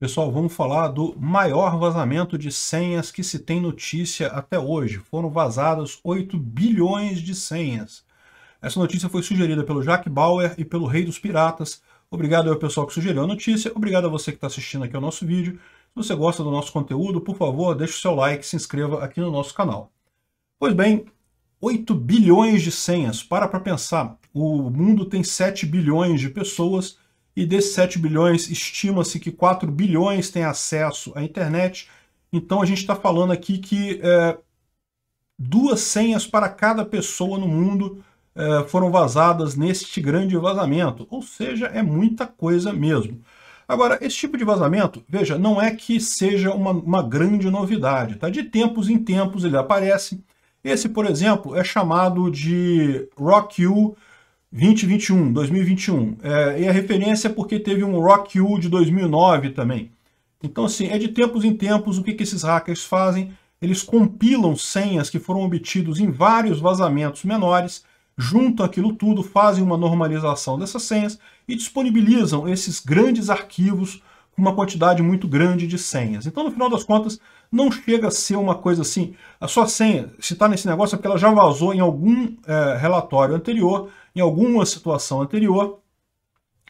Pessoal, vamos falar do maior vazamento de senhas que se tem notícia até hoje. Foram vazadas 8 bilhões de senhas. Essa notícia foi sugerida pelo Jack Bauer e pelo Rei dos Piratas. Obrigado ao pessoal que sugeriu a notícia, obrigado a você que está assistindo aqui ao nosso vídeo. Se você gosta do nosso conteúdo, por favor, deixe o seu like e se inscreva aqui no nosso canal. Pois bem, 8 bilhões de senhas. Para para pensar, o mundo tem 7 bilhões de pessoas, e desses 7 bilhões, estima-se que 4 bilhões têm acesso à internet. Então a gente está falando aqui que é, duas senhas para cada pessoa no mundo é, foram vazadas neste grande vazamento. Ou seja, é muita coisa mesmo. Agora, esse tipo de vazamento, veja, não é que seja uma, uma grande novidade, tá? De tempos em tempos ele aparece. Esse, por exemplo, é chamado de Rock You 2021, 2021. É, e a referência é porque teve um Rock U de 2009 também. Então, assim, é de tempos em tempos o que, que esses hackers fazem? Eles compilam senhas que foram obtidos em vários vazamentos menores, juntam aquilo tudo, fazem uma normalização dessas senhas e disponibilizam esses grandes arquivos uma quantidade muito grande de senhas. Então, no final das contas, não chega a ser uma coisa assim. A sua senha, se está nesse negócio, é porque ela já vazou em algum é, relatório anterior, em alguma situação anterior.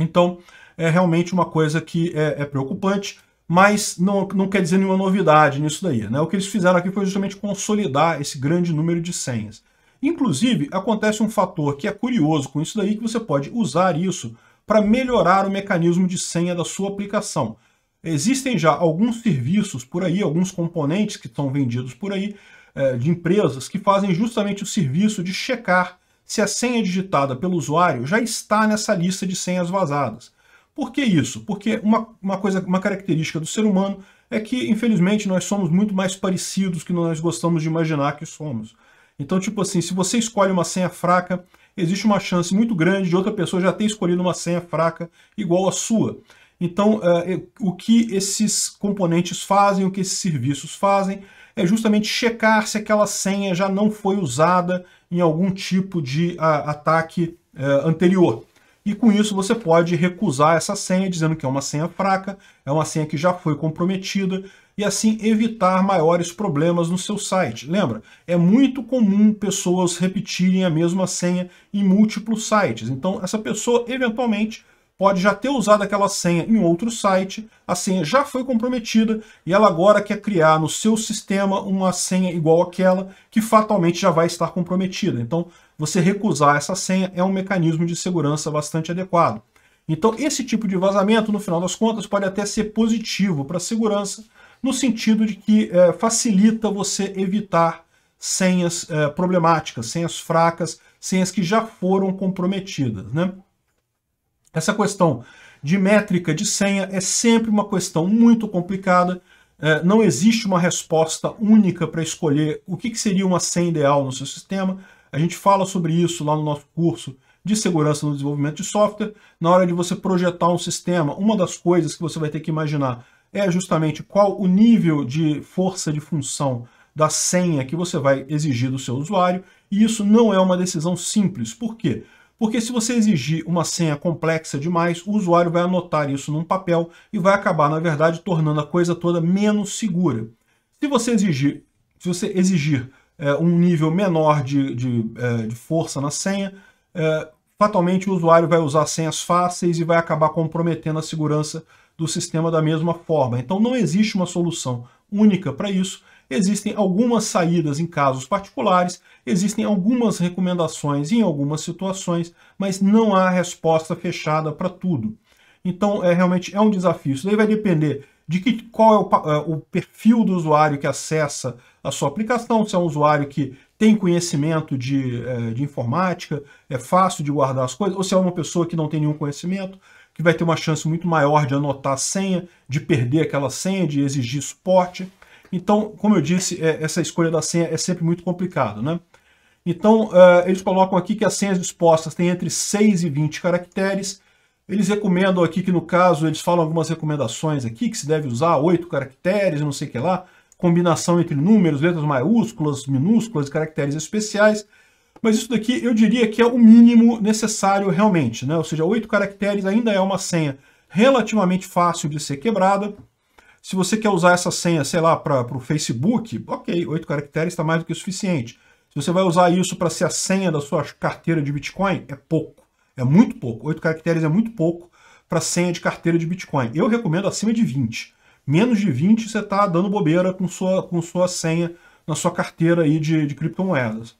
Então, é realmente uma coisa que é, é preocupante, mas não, não quer dizer nenhuma novidade nisso daí. Né? O que eles fizeram aqui foi justamente consolidar esse grande número de senhas. Inclusive, acontece um fator que é curioso com isso daí, que você pode usar isso para melhorar o mecanismo de senha da sua aplicação. Existem já alguns serviços por aí, alguns componentes que estão vendidos por aí, é, de empresas que fazem justamente o serviço de checar se a senha digitada pelo usuário já está nessa lista de senhas vazadas. Por que isso? Porque uma, uma, coisa, uma característica do ser humano é que, infelizmente, nós somos muito mais parecidos que nós gostamos de imaginar que somos. Então, tipo assim, se você escolhe uma senha fraca, existe uma chance muito grande de outra pessoa já ter escolhido uma senha fraca igual à sua. Então, é, é, o que esses componentes fazem, o que esses serviços fazem, é justamente checar se aquela senha já não foi usada em algum tipo de ataque é, anterior. E com isso você pode recusar essa senha, dizendo que é uma senha fraca, é uma senha que já foi comprometida, e assim evitar maiores problemas no seu site. Lembra, é muito comum pessoas repetirem a mesma senha em múltiplos sites, então essa pessoa eventualmente pode já ter usado aquela senha em outro site, a senha já foi comprometida e ela agora quer criar no seu sistema uma senha igual àquela que fatalmente já vai estar comprometida. Então, você recusar essa senha é um mecanismo de segurança bastante adequado. Então, esse tipo de vazamento, no final das contas, pode até ser positivo para a segurança, no sentido de que é, facilita você evitar senhas é, problemáticas, senhas fracas, senhas que já foram comprometidas. Né? Essa questão de métrica de senha é sempre uma questão muito complicada, é, não existe uma resposta única para escolher o que, que seria uma senha ideal no seu sistema. A gente fala sobre isso lá no nosso curso de segurança no desenvolvimento de software. Na hora de você projetar um sistema, uma das coisas que você vai ter que imaginar é justamente qual o nível de força de função da senha que você vai exigir do seu usuário, e isso não é uma decisão simples. Por quê? Porque se você exigir uma senha complexa demais, o usuário vai anotar isso num papel e vai acabar, na verdade, tornando a coisa toda menos segura. Se você exigir, se você exigir é, um nível menor de, de, é, de força na senha, é, fatalmente o usuário vai usar senhas fáceis e vai acabar comprometendo a segurança do sistema da mesma forma. Então não existe uma solução única para isso. Existem algumas saídas em casos particulares, existem algumas recomendações em algumas situações, mas não há resposta fechada para tudo. Então, é realmente é um desafio. Isso daí vai depender de que, qual é o, é, o, perfil do usuário que acessa a sua aplicação, se é um usuário que tem conhecimento de, eh, de informática, é fácil de guardar as coisas, ou se é uma pessoa que não tem nenhum conhecimento que vai ter uma chance muito maior de anotar a senha, de perder aquela senha, de exigir suporte. Então, como eu disse, é, essa escolha da senha é sempre muito complicado, né? Então, uh, eles colocam aqui que as senhas dispostas têm entre 6 e 20 caracteres. Eles recomendam aqui que, no caso, eles falam algumas recomendações aqui, que se deve usar 8 caracteres, não sei o que lá, combinação entre números, letras maiúsculas, minúsculas, e caracteres especiais mas isso daqui eu diria que é o mínimo necessário realmente, né? Ou seja, oito caracteres ainda é uma senha relativamente fácil de ser quebrada. Se você quer usar essa senha, sei lá, para o Facebook, ok, oito caracteres está mais do que o suficiente. Se você vai usar isso para ser a senha da sua carteira de Bitcoin, é pouco, é muito pouco. Oito caracteres é muito pouco para senha de carteira de Bitcoin. Eu recomendo acima de 20. Menos de 20 você está dando bobeira com sua, com sua senha na sua carteira aí de, de criptomoedas.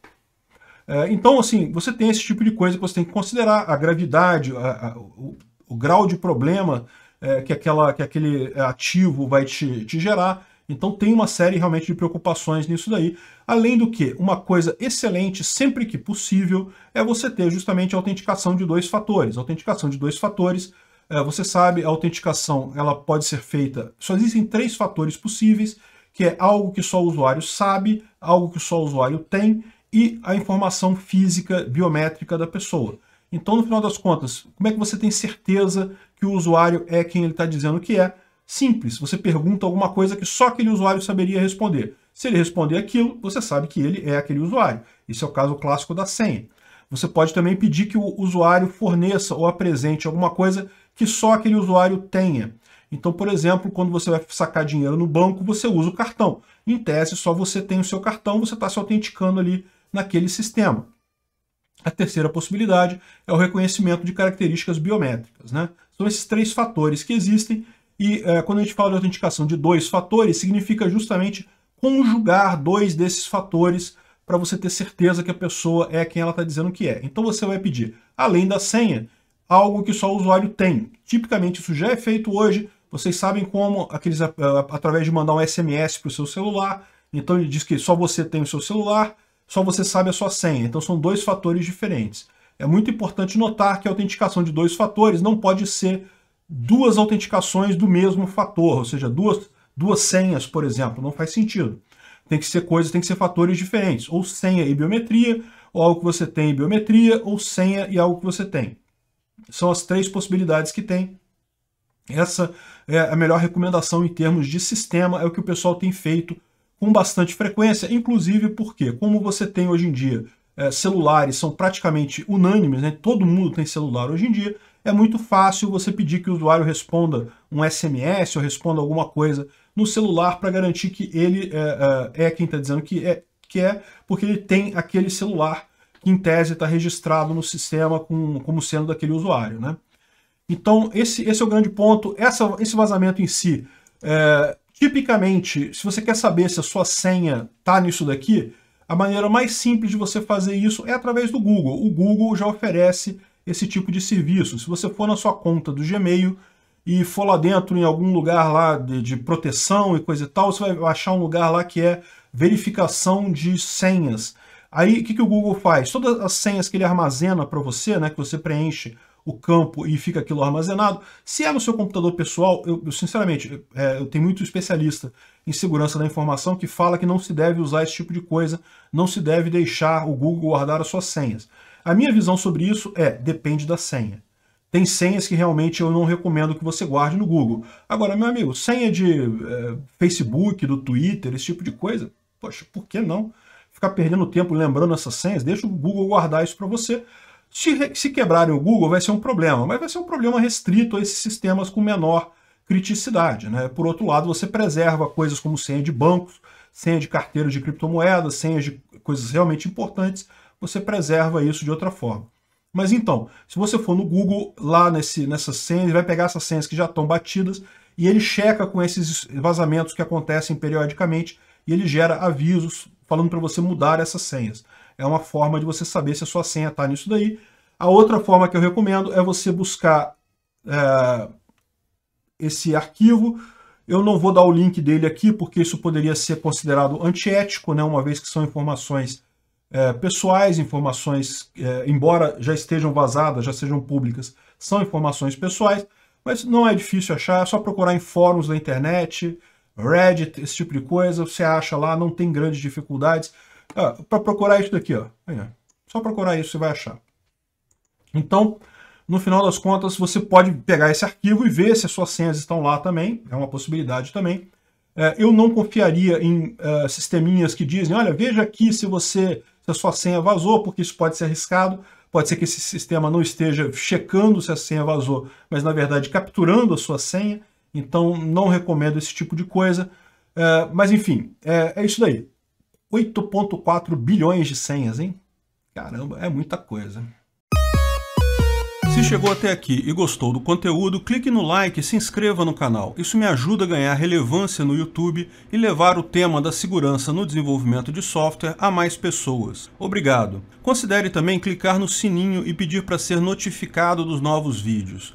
É, então, assim, você tem esse tipo de coisa que você tem que considerar, a gravidade, a, a, o, o, grau de problema é, que, aquela, que aquele ativo vai te, te gerar. Então tem uma série realmente de preocupações nisso daí. Além do que, uma coisa excelente, sempre que possível, é você ter justamente a autenticação de dois fatores. A autenticação de dois fatores, é, você sabe, a autenticação ela pode ser feita. Só existem três fatores possíveis, que é algo que só o usuário sabe, algo que só o usuário tem e a informação física biométrica da pessoa. Então, no final das contas, como é que você tem certeza que o usuário é quem ele está dizendo que é? Simples, você pergunta alguma coisa que só aquele usuário saberia responder. Se ele responder aquilo, você sabe que ele é aquele usuário. Esse é o caso clássico da senha. Você pode também pedir que o usuário forneça ou apresente alguma coisa que só aquele usuário tenha. Então, por exemplo, quando você vai sacar dinheiro no banco, você usa o cartão. Em tese, só você tem o seu cartão, você está se autenticando ali naquele sistema. A terceira possibilidade é o reconhecimento de características biométricas. Né? São esses três fatores que existem, e é, quando a gente fala de autenticação de dois fatores, significa justamente conjugar dois desses fatores para você ter certeza que a pessoa é quem ela está dizendo que é. Então você vai pedir, além da senha, algo que só o usuário tem. Tipicamente isso já é feito hoje, vocês sabem como, aqueles, através de mandar um SMS para o seu celular, então ele diz que só você tem o seu celular, só você sabe a sua senha. Então são dois fatores diferentes. É muito importante notar que a autenticação de dois fatores não pode ser duas autenticações do mesmo fator, ou seja, duas, duas senhas, por exemplo, não faz sentido. Tem que ser coisas, tem que ser fatores diferentes, ou senha e biometria, ou algo que você tem e biometria, ou senha e algo que você tem. São as três possibilidades que tem. Essa é a melhor recomendação em termos de sistema, é o que o pessoal tem feito com bastante frequência, inclusive porque, como você tem hoje em dia, é, celulares são praticamente unânimes, né? todo mundo tem celular hoje em dia, é muito fácil você pedir que o usuário responda um SMS ou responda alguma coisa no celular para garantir que ele é, é, é quem está dizendo que é, que é, porque ele tem aquele celular que, em tese, está registrado no sistema com, como sendo daquele usuário. Né? Então, esse, esse é o grande ponto. Essa, esse vazamento em si é, Tipicamente, se você quer saber se a sua senha está nisso daqui, a maneira mais simples de você fazer isso é através do Google. O Google já oferece esse tipo de serviço. Se você for na sua conta do Gmail e for lá dentro em algum lugar lá de, de proteção e coisa e tal, você vai achar um lugar lá que é verificação de senhas. Aí o que, que o Google faz? Todas as senhas que ele armazena para você, né, que você preenche o campo e fica aquilo armazenado. Se é no seu computador pessoal, eu, eu sinceramente, é, eu tenho muito especialista em segurança da informação que fala que não se deve usar esse tipo de coisa, não se deve deixar o Google guardar as suas senhas. A minha visão sobre isso é, depende da senha. Tem senhas que realmente eu não recomendo que você guarde no Google. Agora, meu amigo, senha de é, Facebook, do Twitter, esse tipo de coisa, poxa, por que não? Ficar perdendo tempo lembrando essas senhas, deixa o Google guardar isso para você. Se, se quebrarem o Google, vai ser um problema, mas vai ser um problema restrito a esses sistemas com menor criticidade. Né? Por outro lado, você preserva coisas como senha de bancos, senha de carteiras de criptomoedas, senhas de coisas realmente importantes, você preserva isso de outra forma. Mas então, se você for no Google, lá nesse, nessas senhas, ele vai pegar essas senhas que já estão batidas e ele checa com esses vazamentos que acontecem periodicamente e ele gera avisos falando para você mudar essas senhas. É uma forma de você saber se a sua senha está nisso daí. A outra forma que eu recomendo é você buscar é, esse arquivo. Eu não vou dar o link dele aqui, porque isso poderia ser considerado antiético, né? uma vez que são informações é, pessoais, informações, é, embora já estejam vazadas, já sejam públicas, são informações pessoais, mas não é difícil achar, é só procurar em fóruns da internet, Reddit, esse tipo de coisa, você acha lá, não tem grandes dificuldades para procurar isso daqui, ó. Aí, Só procurar isso, você vai achar. Então, no final das contas, você pode pegar esse arquivo e ver se as suas senhas estão lá também. É uma possibilidade também. É, eu não confiaria em é, sisteminhas que dizem, olha, veja aqui se você se a sua senha vazou, porque isso pode ser arriscado. Pode ser que esse sistema não esteja checando se a senha vazou, mas na verdade capturando a sua senha. Então, não recomendo esse tipo de coisa. É, mas enfim, é, é isso daí. 8,4 bilhões de senhas, hein? Caramba, é muita coisa. Se chegou até aqui e gostou do conteúdo, clique no like e se inscreva no canal. Isso me ajuda a ganhar relevância no YouTube e levar o tema da segurança no desenvolvimento de software a mais pessoas. Obrigado! Considere também clicar no sininho e pedir para ser notificado dos novos vídeos.